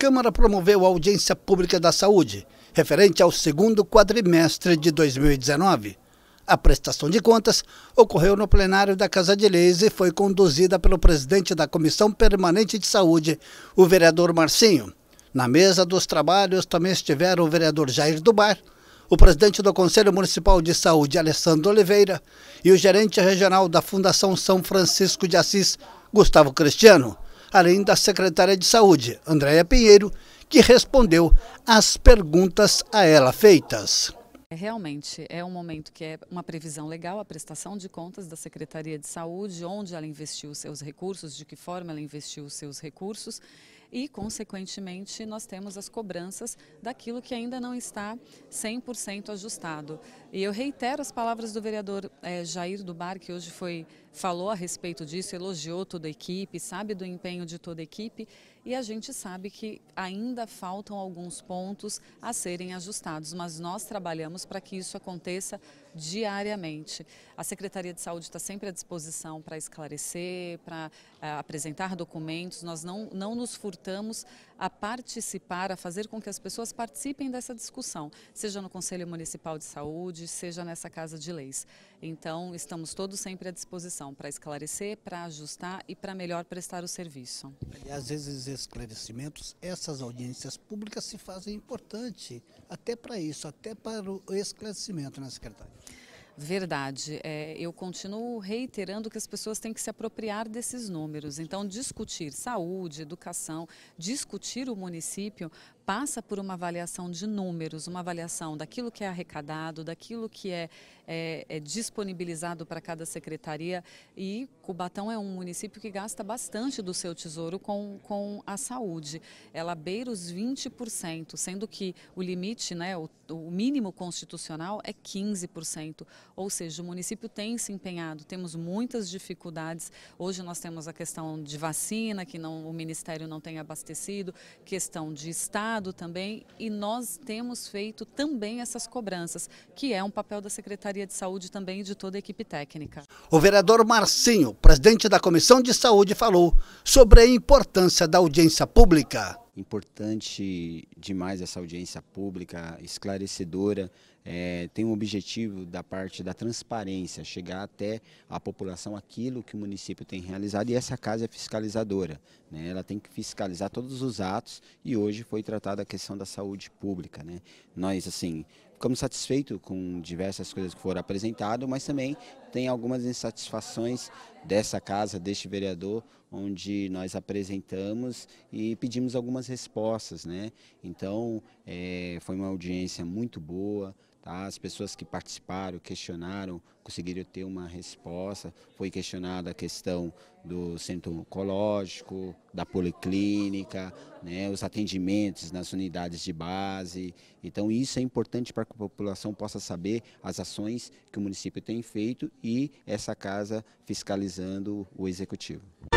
Câmara promoveu a audiência pública da saúde, referente ao segundo quadrimestre de 2019. A prestação de contas ocorreu no plenário da Casa de Leis e foi conduzida pelo presidente da Comissão Permanente de Saúde, o vereador Marcinho. Na mesa dos trabalhos também estiveram o vereador Jair Dubar, o presidente do Conselho Municipal de Saúde, Alessandro Oliveira, e o gerente regional da Fundação São Francisco de Assis, Gustavo Cristiano além da secretária de Saúde, Andréia Pinheiro, que respondeu às perguntas a ela feitas. É, realmente é um momento que é uma previsão legal, a prestação de contas da Secretaria de Saúde, onde ela investiu os seus recursos, de que forma ela investiu os seus recursos e, consequentemente, nós temos as cobranças daquilo que ainda não está 100% ajustado. E eu reitero as palavras do vereador é, Jair Dubar, que hoje foi falou a respeito disso, elogiou toda a equipe, sabe do empenho de toda a equipe e a gente sabe que ainda faltam alguns pontos a serem ajustados, mas nós trabalhamos para que isso aconteça diariamente. A Secretaria de Saúde está sempre à disposição para esclarecer, para eh, apresentar documentos. Nós não, não nos furtamos a participar, a fazer com que as pessoas participem dessa discussão, seja no Conselho Municipal de Saúde, seja nessa Casa de Leis. Então, estamos todos sempre à disposição para esclarecer, para ajustar e para melhor prestar o serviço. Aliás, esses esclarecimentos, essas audiências públicas se fazem importante até para isso, até para o esclarecimento, né, secretária? Verdade. É, eu continuo reiterando que as pessoas têm que se apropriar desses números. Então, discutir saúde, educação, discutir o município passa por uma avaliação de números, uma avaliação daquilo que é arrecadado, daquilo que é, é, é disponibilizado para cada secretaria. E Cubatão é um município que gasta bastante do seu tesouro com, com a saúde. Ela beira os 20%, sendo que o limite, né, o, o mínimo constitucional é 15%. Ou seja, o município tem se empenhado, temos muitas dificuldades. Hoje nós temos a questão de vacina, que não, o Ministério não tem abastecido, questão de Estado também e nós temos feito também essas cobranças, que é um papel da Secretaria de Saúde também e de toda a equipe técnica. O vereador Marcinho, presidente da Comissão de Saúde, falou sobre a importância da audiência pública. Importante demais essa audiência pública, esclarecedora, é, tem um objetivo da parte da transparência, chegar até a população aquilo que o município tem realizado e essa casa é fiscalizadora, né? ela tem que fiscalizar todos os atos e hoje foi tratada a questão da saúde pública. Né? Nós, assim, ficamos satisfeitos com diversas coisas que foram apresentadas, mas também tem algumas insatisfações dessa casa, deste vereador, onde nós apresentamos e pedimos algumas respostas. Né? Então, é, foi uma audiência muito boa, Tá? As pessoas que participaram, questionaram, conseguiram ter uma resposta. Foi questionada a questão do centro oncológico, da policlínica, né? os atendimentos nas unidades de base. Então, isso é importante para que a população possa saber as ações que o município tem feito e essa casa fiscalizando o executivo.